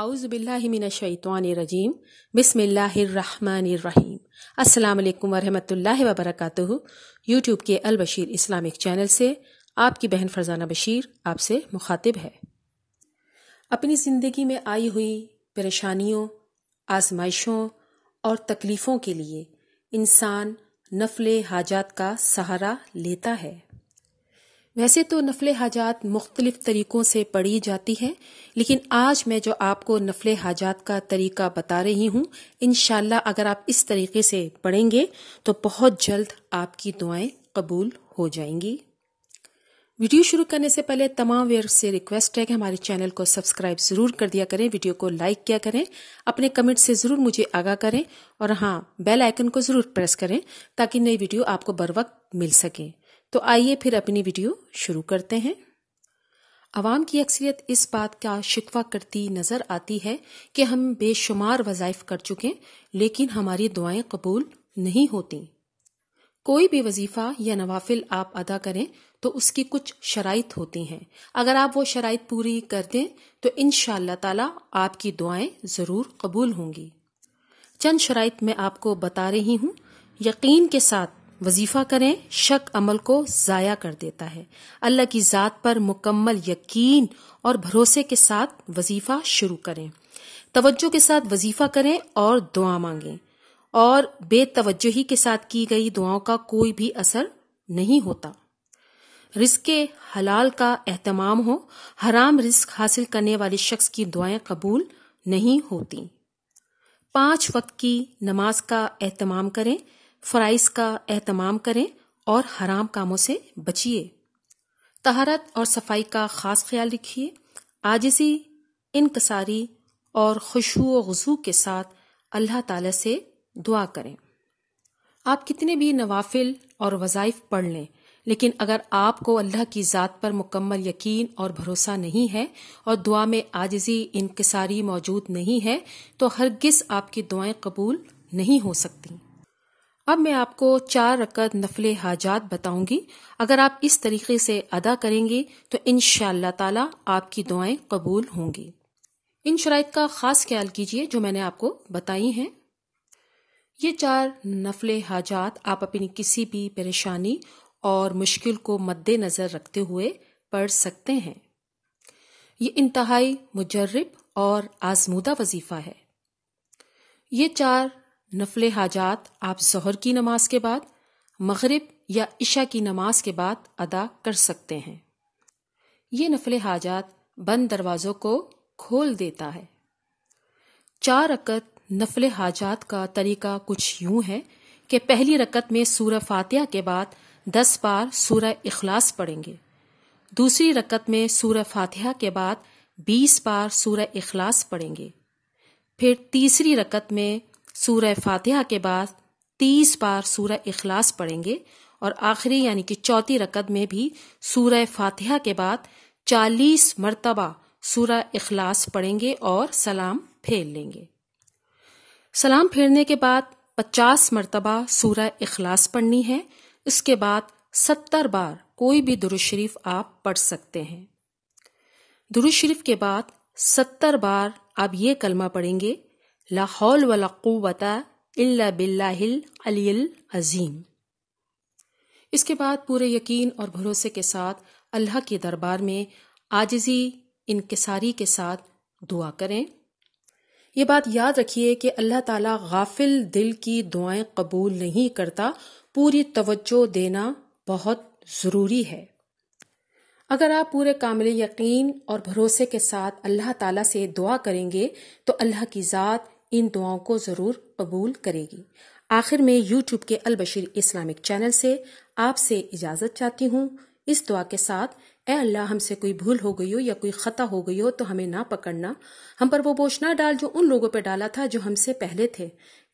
آؤز بلّہ من الشیطان الرجیم بسم اللہ الرحمن الرحیم السلام علیکم ورحمۃ اللہ وبرکاتہ یوٹیوب کے البشیر اسلامک چینل سے آپ کی بہن فرزانہ بشیر آپ سے مخاطب ہے اپنی زندگی میں آئی ہوئی پریشانیوں آزمائشوں اور تکلیفوں کے لیے انسان نفل حاجات کا سہارا لیتا ہے ویسے تو نفل حاجات مختلف طریقوں سے پڑھی جاتی ہے لیکن آج میں جو آپ کو نفل حاجات کا طریقہ بتا رہی ہوں انشاءاللہ اگر آپ اس طریقے سے پڑھیں گے تو بہت جلد آپ کی دعائیں قبول ہو جائیں گی ویڈیو شروع کرنے سے پہلے تمام ویئر سے ریکویسٹ ہے کہ ہمارے چینل کو سبسکرائب ضرور کر دیا کریں ویڈیو کو لائک کیا کریں اپنے کمنٹ سے ضرور مجھے آگاہ کریں اور ہاں بیل آئکن کو ضرور پریس کریں تاکہ نئی ویڈیو آپ کو بر وقت مل سکیں تو آئیے پھر اپنی ویڈیو شروع کرتے ہیں عوام کی اکثریت اس بات کا شکوہ کرتی نظر آتی ہے کہ ہم بے شمار وظائف کر چکے لیکن ہماری دعائیں قبول نہیں ہوتی کوئی بھی وظیفہ یا نوافل آپ ادا کریں تو اس کی کچھ شرائط ہوتی ہیں اگر آپ وہ شرائط پوری کر دیں تو ان شاء اللہ تعالی آپ کی دعائیں ضرور قبول ہوں گی چند شرائط میں آپ کو بتا رہی ہوں یقین کے ساتھ وظیفہ کریں شک عمل کو ضائع کر دیتا ہے اللہ کی ذات پر مکمل یقین اور بھروسے کے ساتھ وظیفہ شروع کریں توجہ کے ساتھ وظیفہ کریں اور دعا مانگیں اور بے توجہ ہی کے ساتھ کی گئی دعاؤں کا کوئی بھی اثر نہیں ہوتا رزق حلال کا اہتمام ہو حرام رزق حاصل کرنے والے شخص کی دعائیں قبول نہیں ہوتی پانچ وقت کی نماز کا اہتمام کریں فرائض کا اہتمام کریں اور حرام کاموں سے بچیے تہارت اور صفائی کا خاص خیال رکھیے آجزی انکساری اور خوشبو غزو کے ساتھ اللہ تعالی سے دعا کریں آپ کتنے بھی نوافل اور وظائف پڑھ لیں لیکن اگر آپ کو اللہ کی ذات پر مکمل یقین اور بھروسہ نہیں ہے اور دعا میں آجزی انکساری موجود نہیں ہے تو ہرگز آپ کی دعائیں قبول نہیں ہو سکتیں اب میں آپ کو چار رکعت نفل حاجات بتاؤں گی اگر آپ اس طریقے سے ادا کریں گے تو ان شاء اللہ تعالی آپ کی دعائیں قبول ہوں گی ان شرائط کا خاص خیال کیجئے جو میں نے آپ کو بتائی ہیں یہ چار نفل حاجات آپ اپنی کسی بھی پریشانی اور مشکل کو مد نظر رکھتے ہوئے پڑھ سکتے ہیں یہ انتہائی مجرب اور آزمودہ وظیفہ ہے یہ چار نفل حاجات آپ ظہر کی نماز کے بعد مغرب یا عشاء کی نماز کے بعد ادا کر سکتے ہیں یہ نفل حاجات بند دروازوں کو کھول دیتا ہے چار رکت نفل حاجات کا طریقہ کچھ یوں ہے کہ پہلی رکت میں سورہ فاتحہ کے بعد دس بار سورہ اخلاص پڑھیں گے دوسری رکت میں سورہ فاتحہ کے بعد بیس بار سورہ اخلاص پڑھیں گے پھر تیسری رکت میں سورہ فاتحہ کے بعد تیس بار سورہ اخلاص پڑھیں گے اور آخری یعنی کہ چوتھی رکعت میں بھی سورہ فاتحہ کے بعد چالیس مرتبہ سورہ اخلاص پڑھیں گے اور سلام پھیر لیں گے سلام پھیرنے کے بعد پچاس مرتبہ سورہ اخلاص پڑھنی ہے اس کے بعد ستر بار کوئی بھی شریف آپ پڑھ سکتے ہیں شریف کے بعد ستر بار آپ یہ کلمہ پڑھیں گے لا حول ولا قوت الا باللہ العلی العظیم اس کے بعد پورے یقین اور بھروسے کے ساتھ اللہ کے دربار میں آجزی انکساری کے ساتھ دعا کریں یہ بات یاد رکھیے کہ اللہ تعالیٰ غافل دل کی دعائیں قبول نہیں کرتا پوری توجہ دینا بہت ضروری ہے اگر آپ پورے کامل یقین اور بھروسے کے ساتھ اللہ تعالیٰ سے دعا کریں گے تو اللہ کی ذات ان دعاؤں کو ضرور قبول کرے گی آخر میں یوٹیوب کے البشیر اسلامک چینل سے آپ سے اجازت چاہتی ہوں اس دعا کے ساتھ اے اللہ ہم سے کوئی بھول ہو گئی ہو یا کوئی خطا ہو گئی ہو تو ہمیں نہ پکڑنا ہم پر وہ نہ ڈال جو ان لوگوں پہ ڈالا تھا جو ہم سے پہلے تھے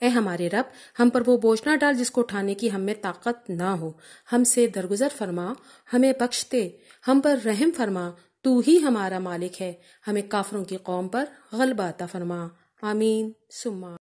اے ہمارے رب ہم پر وہ نہ ڈال جس کو اٹھانے کی ہم میں طاقت نہ ہو ہم سے درگزر فرما ہمیں بخشتے ہم پر رحم فرما تو ہی ہمارا مالک ہے ہمیں کافروں کی قوم پر عطا فرما I mean, Summa